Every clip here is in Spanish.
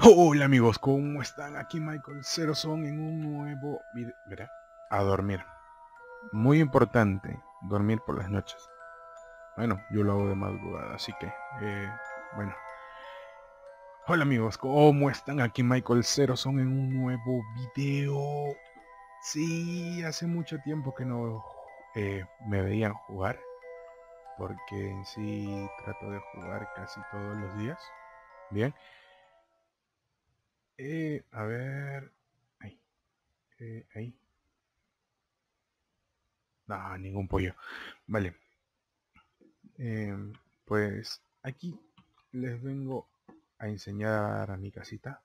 Hola amigos, ¿cómo están? Aquí Michael son en un nuevo video. a dormir. Muy importante, dormir por las noches. Bueno, yo lo hago de madrugada, así que, eh, bueno. Hola amigos, ¿cómo están? Aquí Michael son en un nuevo video. Sí, hace mucho tiempo que no eh, me veían jugar. Porque en sí trato de jugar casi todos los días. Bien. Eh, a ver. Ahí. Eh, ahí. No, ah, ningún pollo. Vale. Em, pues aquí les vengo a enseñar a mi casita.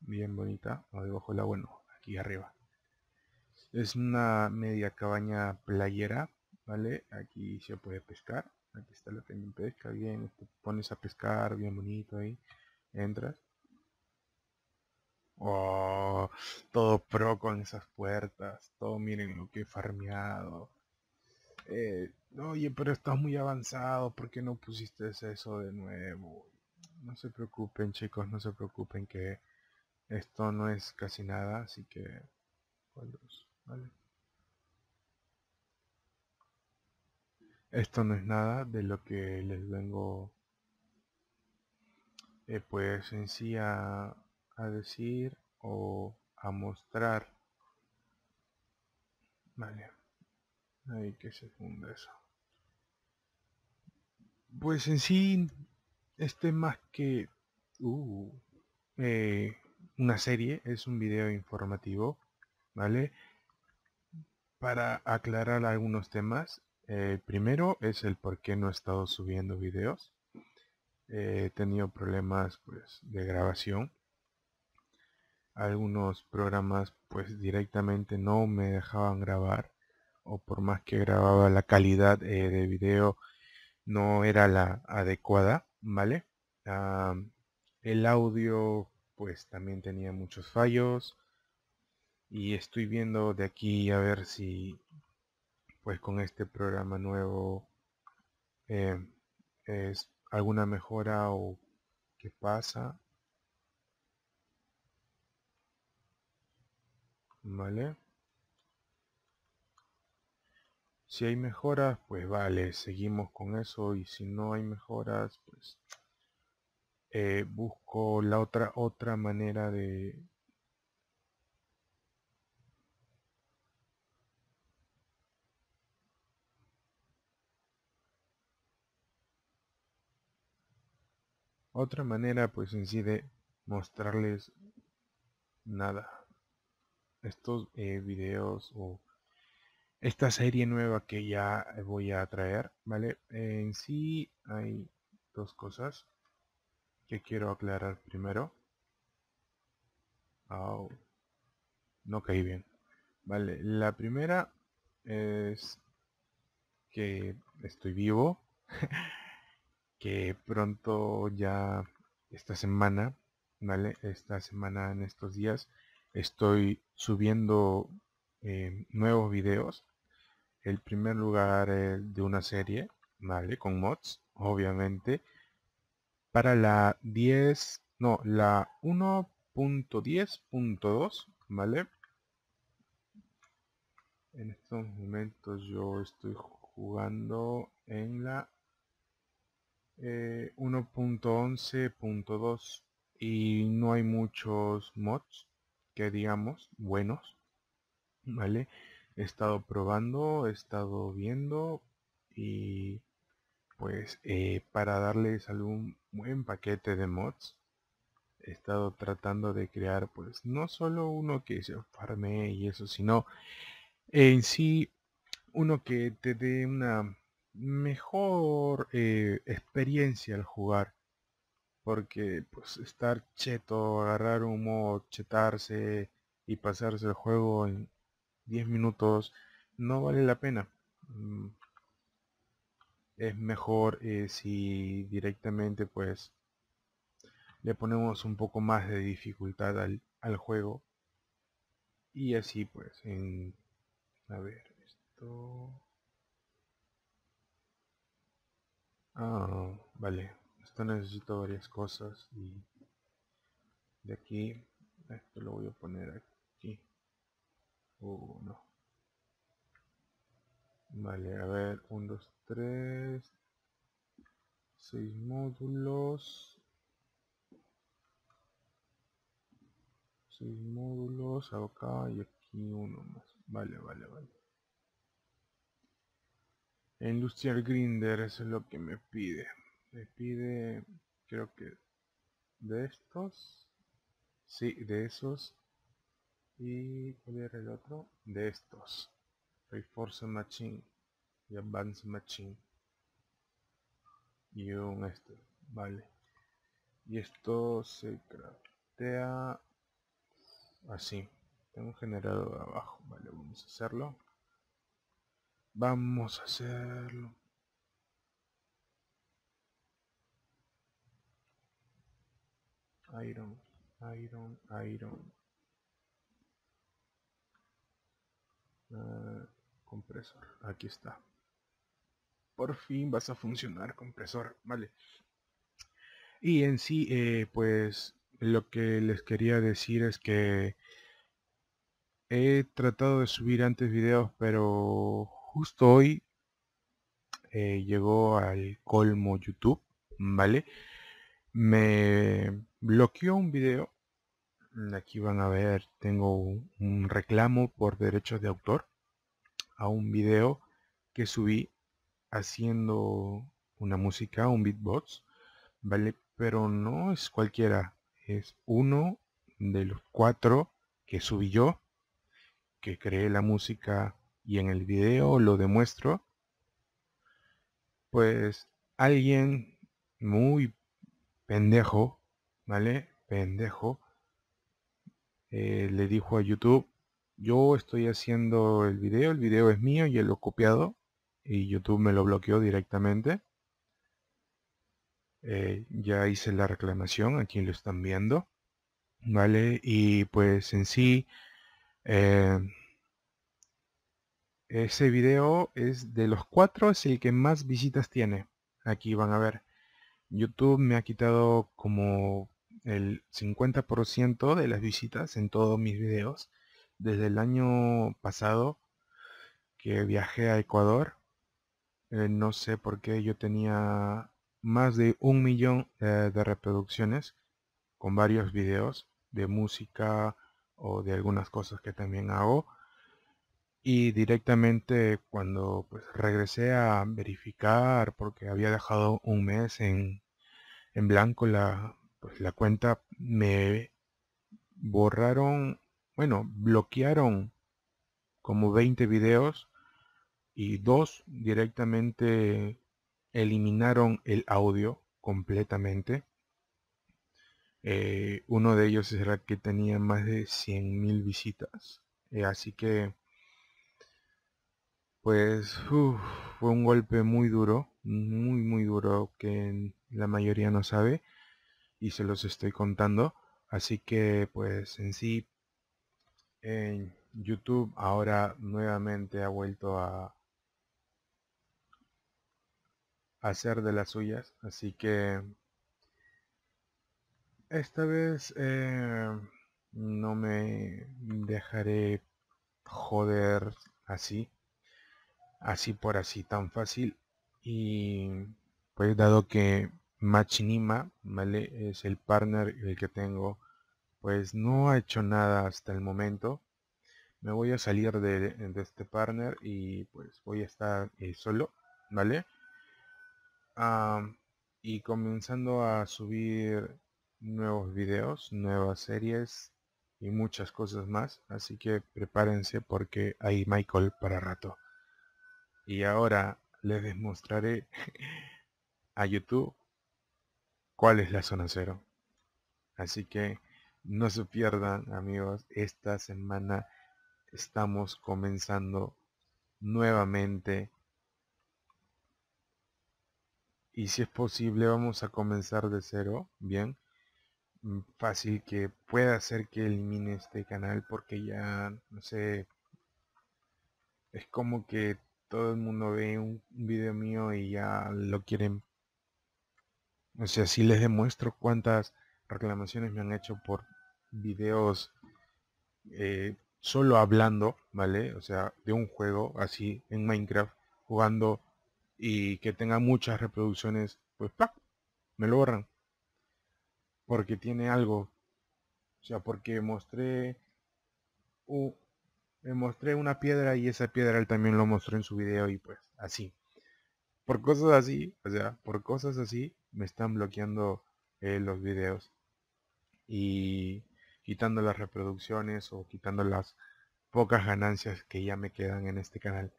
Bien bonita. O debajo la bueno, aquí arriba. Es una media cabaña playera. ¿Vale? Aquí se puede pescar. Aquí está la que pesca bien. Te pones a pescar bien bonito ahí. Entras Oh, todo pro con esas puertas. Todo miren lo que he farmeado. Eh, oye, pero estás muy avanzado. ¿Por qué no pusiste eso de nuevo? No se preocupen chicos, no se preocupen que esto no es casi nada. Así que... Esto no es nada de lo que les vengo eh, pues en sí a a decir o a mostrar. Vale. hay que secundar eso. Pues en sí, este más que uh, eh, una serie, es un video informativo, ¿vale? Para aclarar algunos temas. el primero es el por qué no he estado subiendo videos. he tenido problemas pues, de grabación algunos programas pues directamente no me dejaban grabar o por más que grababa la calidad eh, de video no era la adecuada vale ah, el audio pues también tenía muchos fallos y estoy viendo de aquí a ver si pues con este programa nuevo eh, es alguna mejora o qué pasa ¿Vale? Si hay mejoras, pues vale, seguimos con eso. Y si no hay mejoras, pues eh, busco la otra, otra manera de, otra manera pues en sí de mostrarles nada estos vídeos eh, videos o esta serie nueva que ya eh, voy a traer, ¿vale? En sí hay dos cosas que quiero aclarar primero. no caí bien. Vale, la primera es que estoy vivo, que pronto ya esta semana, ¿vale? Esta semana en estos días estoy subiendo em, nuevos videos. El primer lugar eh, de una serie, ¿vale? Con mods, obviamente. Para la 10, no, la 1.10.2, ¿vale? En estos momentos yo estoy jugando en la 1.11.2 eh, y no hay muchos mods que digamos, buenos, ¿vale? He estado probando, he estado viendo y pues eh, para darles algún buen paquete de mods he estado tratando de crear pues no solo uno que se farme y eso sino en sí uno que te dé una mejor eh, experiencia al jugar porque pues estar cheto, agarrar humo, chetarse y pasarse el juego en 10 minutos no vale la pena. Mm. Es mejor eh, si directamente pues le ponemos un poco más de dificultad al, al juego y así pues en a ver esto ah vale esto necesito varias cosas y de aquí esto lo voy a poner aquí uno vale a ver 1 2 3 6 módulos 6 módulos acá y aquí uno más vale vale vale industrial grinder eso es lo que me pide le pide, creo que de estos. Sí, de esos. Y cuál el otro? De estos. Reforce Machine y advance Machine. Y un este. Vale. Y esto se craftea así. Tengo generado abajo. Vale, vamos a hacerlo. Vamos a hacerlo. iron, iron, iron. Ah, compresor, aquí está. Por fin vas a funcionar, compresor, vale. Y en sí, eh, pues lo que les quería decir es que he tratado de subir antes videos, pero justo hoy eh, llegó al colmo YouTube, ¿vale? Me bloqueó un video. Mm, aquí van a ver, tengo un reclamo por derechos de autor a un video que subí haciendo una música, un beatbox, ¿vale? Pero no es cualquiera, es uno de los cuatro que subí yo, que creé la música y en el video lo demuestro. Pues alguien muy pendejo ¿vale? Pendejo. Eh, le dijo a YouTube, yo estoy haciendo el video, el video es mío, y el lo he copiado y YouTube me lo bloqueó directamente. Eh, ya hice la reclamación, aquí lo están viendo, ¿vale? Y pues en sí, eh, ese video es de los cuatro, es el que más visitas tiene. Aquí van a ver. YouTube me ha quitado como el 50% de las visitas en todos mis videos desde el año pasado que viajé a Ecuador. Eh, no sé por qué yo tenía más de un millón eh, de reproducciones con varios videos de música o de algunas cosas que también hago. Y directamente cuando pues, regresé a verificar, porque había dejado un mes en, en blanco la, pues, la cuenta me borraron, bueno, bloquearon como 20 videos y dos directamente eliminaron el audio completamente. Eh, uno de ellos era que tenía más de 100.000 visitas. Eh, así que, pues, fue un golpe muy duro, muy, muy duro que la mayoría no sabe y se los estoy contando. Así que pues en sí, en YouTube ahora nuevamente ha vuelto a hacer de las suyas. Así que esta vez eh, no me dejaré joder así, así por así tan fácil. Y pues dado que Machinima, ¿vale? Es el partner el que tengo. Pues no ha hecho nada hasta el momento. Me voy a salir de, este partner y pues voy a estar eh, solo, ¿vale? y comenzando a subir nuevos videos, nuevas series y muchas cosas más. Así que prepárense porque hay Michael para rato. Y ahora les mostraré a YouTube cuál es la zona cero. Así que no se pierdan amigos, esta semana estamos comenzando nuevamente y si es posible vamos a comenzar de cero, bien, mm, fácil que pueda ser que elimine este canal porque ya, no sé, es como que todo el mundo ve un video mío y ya lo quieren o sea, si les demuestro cuántas reclamaciones me han hecho por videos eh, solo hablando, ¿vale? O sea, de un juego así en Minecraft, jugando y que tenga muchas reproducciones, pues ¡pa! me lo borran. Porque tiene algo. O sea, porque mostré... me mostré una piedra y esa piedra él también lo mostró en su video y pues así por cosas así, o sea, por cosas así me están bloqueando eh, los videos y quitando las reproducciones o quitando las pocas ganancias que ya me quedan en este canal.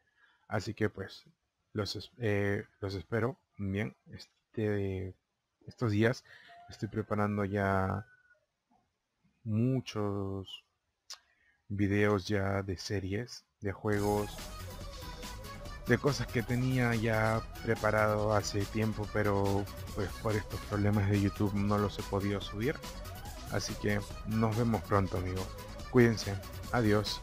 Así que pues los, eh, los espero bien este, estos días. Estoy preparando ya muchos videos ya de series, de juegos, de cosas que tenía ya preparado hace tiempo, pero pues por estos problemas de YouTube no los he podido subir. Así que nos vemos pronto, amigos. Cuídense. Adiós.